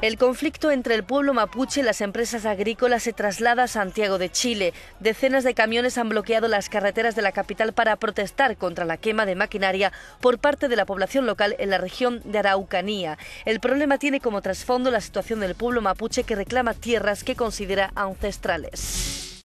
El conflicto entre el pueblo mapuche y las empresas agrícolas se traslada a Santiago de Chile. Decenas de camiones han bloqueado las carreteras de la capital para protestar contra la quema de maquinaria por parte de la población local en la región de Araucanía. El problema tiene como trasfondo la situación del pueblo mapuche que reclama tierras que considera ancestrales.